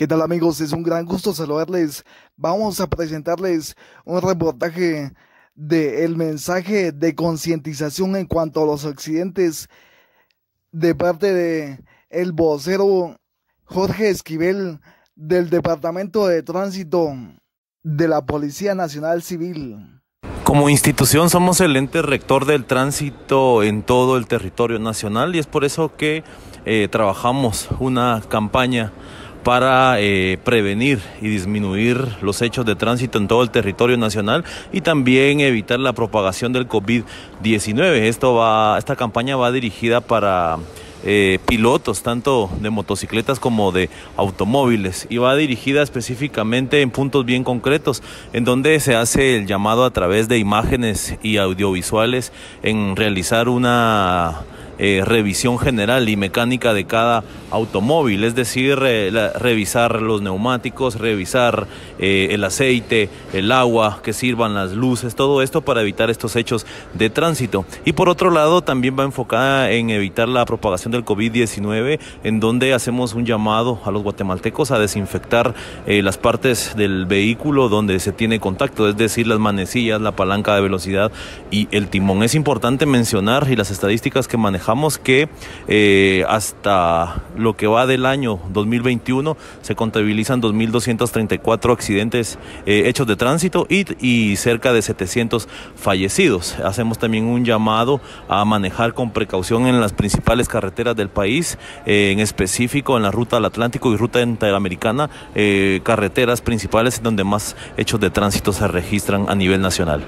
¿Qué tal amigos? Es un gran gusto saludarles. Vamos a presentarles un reportaje del mensaje de concientización en cuanto a los accidentes de parte de el vocero Jorge Esquivel del Departamento de Tránsito de la Policía Nacional Civil. Como institución somos el ente rector del tránsito en todo el territorio nacional y es por eso que eh, trabajamos una campaña para eh, prevenir y disminuir los hechos de tránsito en todo el territorio nacional y también evitar la propagación del COVID-19. esta campaña va dirigida para eh, pilotos, tanto de motocicletas como de automóviles, y va dirigida específicamente en puntos bien concretos, en donde se hace el llamado a través de imágenes y audiovisuales en realizar una eh, revisión general y mecánica de cada automóvil, es decir, eh, revisar los neumáticos, revisar eh, el aceite, el agua, que sirvan las luces, todo esto para evitar estos hechos de tránsito. Y por otro lado, también va enfocada en evitar la propagación del COVID-19, en donde hacemos un llamado a los guatemaltecos a desinfectar las partes del vehículo donde se tiene contacto, es decir, las manecillas, la palanca de velocidad y el timón. Es importante mencionar y las estadísticas que manejamos que eh, hasta lo que va del año 2021 se contabilizan 2.234 accidentes eh, hechos de tránsito y, cerca de 700 fallecidos. Hacemos también un llamado a manejar con precaución en las principales carreteras del país, eh, en específico en la ruta al Atlántico y ruta interamericana, carreteras principales donde más hechos de tránsito se registran a nivel nacional.